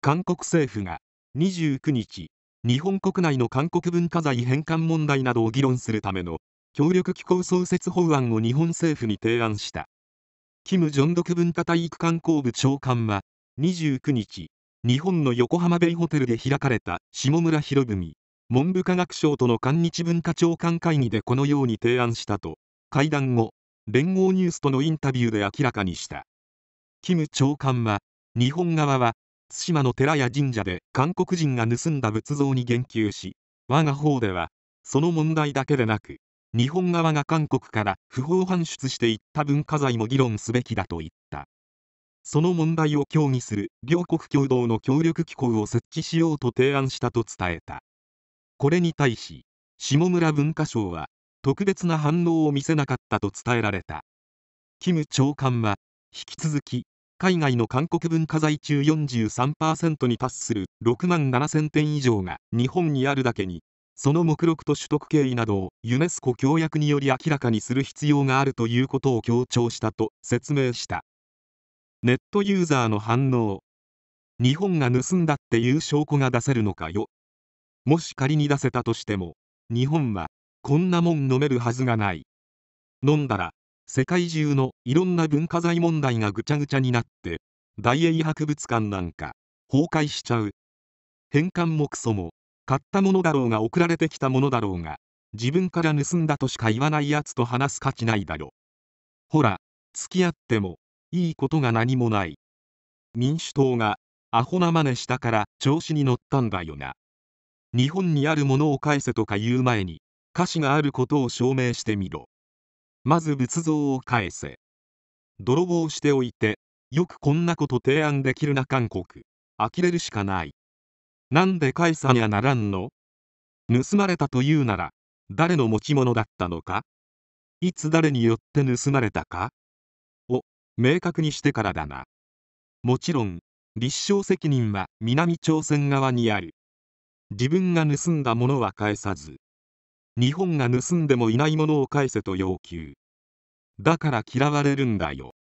韓国政府が29日日本国内の韓国文化財返還問題などを議論するための協力機構創設法案を日本政府に提案したキム・ジョンドク文化体育観光部長官は29日日本の横浜ベイホテルで開かれた下村博文文部科学省との韓日文化長官会議でこのように提案したと会談後連合ニュースとのインタビューで明らかにした長官は日本側は津島の寺や神社で韓国人が盗んだ仏像に言及し我が方ではその問題だけでなく日本側が韓国から不法搬出していった文化財も議論すべきだと言ったその問題を協議する両国共同の協力機構を設置しようと提案したと伝えたこれに対し下村文化省は特別な反応を見せなかったと伝えられたキム長官は引き続き海外の韓国文化財中43%に達する6万7000点以上が日本にあるだけにその目録と取得経緯などをユネスコ協約により明らかにする必要があるということを強調したと説明したネットユーザーの反応日本が盗んだっていう証拠が出せるのかよもし仮に出せたとしても日本はこんなもん飲めるはずがない飲んだら世界中のいろんな文化財問題がぐちゃぐちゃになって大英博物館なんか崩壊しちゃう返還もクソも買ったものだろうが送られてきたものだろうが自分から盗んだとしか言わないやつと話す価値ないだろほら付き合ってもいいことが何もない民主党がアホな真似したから調子に乗ったんだよな日本にあるものを返せとか言う前に歌詞があることを証明してみろまず仏像を返せ。泥棒しておいて、よくこんなこと提案できるな韓国。呆れるしかない。なんで返さにゃならんの盗まれたというなら、誰の持ち物だったのかいつ誰によって盗まれたかを明確にしてからだな。もちろん、立証責任は南朝鮮側にある。自分が盗んだものは返さず、日本が盗んでもいないものを返せと要求だから嫌われるんだよ